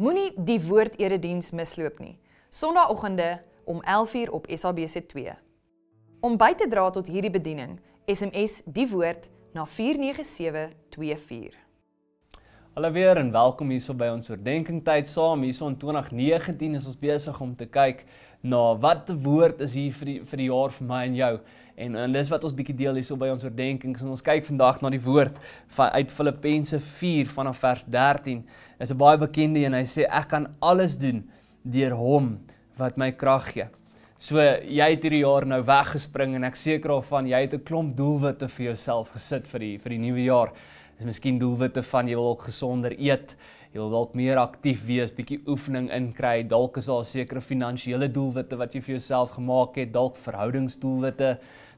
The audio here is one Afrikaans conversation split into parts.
Moenie die woord erediens misloop nie. Sondagoggende om 11:00 op SABC2. Om by te dra tot hierdie bediening, SMS die woord na 49724. Hallo weer en welkom hierso by ons oordeenking tyd saam. Hierso in 2019 is ons besig om te kyk na wat die woord is hier vir die, vir die jaar vir my en jou. En en dis wat ons bietjie deel hierso by ons oordeenking. So ons kyk vandag na die woord van uit Filippense 4 vanaf vers 13. Is 'n baie bekende een. Hy sê ek kan alles doen deur hom wat my krag gee. So jy het hierdie jaar nou weggespring en ek seker of van jy het 'n klomp doelwitte vir jouself gesit vir die vir die nuwe jaar is miskien doelwitte van jy wil ook gesonder eet, jy wil dalk meer aktief wees, bietjie oefening inkry, dalk is daar sekere finansiële doelwitte wat jy vir jouself gemaak het, dalk verhoudingsdoelwitte,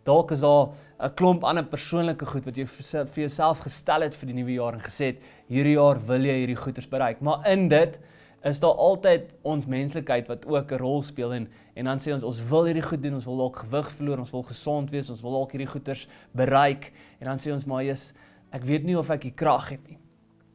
dalk is daar 'n klomp ander persoonlike goed wat jy vir jouself gestel het vir die nuwe jaar en gesê het, hierdie jaar wil jy hierdie goeders bereik. Maar in dit is daar altyd ons menslikheid wat ook 'n rol speel en en dan sê ons ons wil hierdie goed doen, ons wil dalk gewig verloor, ons wil gesond wees, ons wil dalk hierdie goeders bereik en dan sê ons maar jy's Ek weet nie of ek die krag het nie.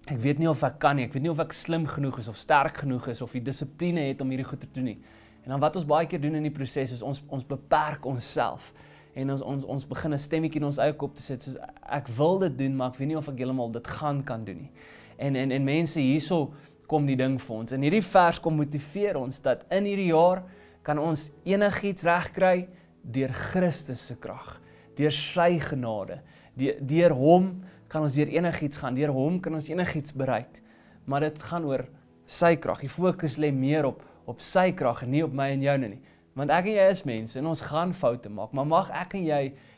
Ek weet nie of ek kan nie. Ek weet nie of ek slim genoeg is of sterk genoeg is of die dissipline het om hierdie goed te doen nie. En dan wat ons baie keer doen in die proses is ons ons beperk onsself en ons ons ons begin 'n stemmetjie in ons eie kop te sit soos ek wil dit doen, maar ek weet nie of ek heeltemal dit gaan kan doen nie. En en en mense hierso kom die ding vir ons. En hierdie vers kom motiveer ons dat in hierdie jaar kan ons enigiets regkry deur Christus se krag, deur sy genade deur hom kan ons deur enigiets gaan, deur hom kan ons enigiets bereik. Maar dit gaan oor sy krag. Die fokus lê meer op op sy krag en nie op my en jou nie. Want ek en jy is mense en ons gaan foute maak, maar mag ek en jy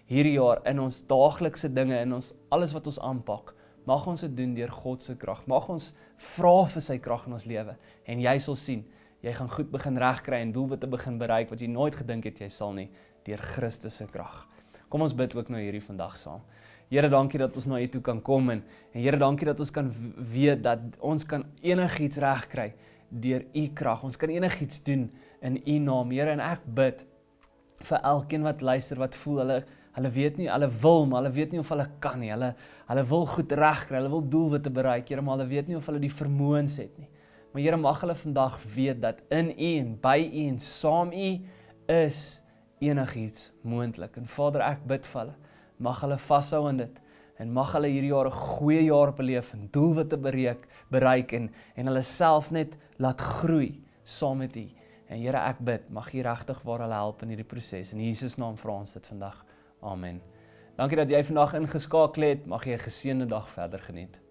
hierdie jaar in ons daaglikse dinge en ons alles wat ons aanpak, mag ons dit doen deur God se krag. Mag ons vra vir sy krag in ons lewe en jy sal sien, jy gaan goed begin regkry en doelwitte begin bereik wat jy nooit gedink het jy sal nie deur Christus se krag. Kom ons bid ook nou hierdie vandag saam. Here, dankie dat ons na U toe kan kom en en Here, dankie dat ons kan weet dat ons kan enigiets regkry deur U krag. Ons kan enigiets doen in U naam, Here. En ek bid vir elkeen wat luister, wat voel hulle hulle weet nie, hulle wil, maar hulle weet nie of hulle kan nie. Hulle hulle wil goed regkry, hulle wil doelwitte bereik, Here, maar hulle weet nie of hulle die vermoëns het nie. Maar Here, mag hulle vandag weet dat in U en by U en saam U is enigiets moontlik. En Vader, ek bid vir hulle. Mag hulle vashou aan dit en mag hulle hierdie jaar 'n goeie jaar beleef en doelwitte bereik, bereik en en hulle self net laat groei saam met U. En Here, ek bid, mag U regtig waar hulle help in hierdie proses. In Jesus naam vra ons dit vandag. Amen. Dankie dat jy vandag ingeskakel het. Mag jy 'n geseënde dag verder geniet.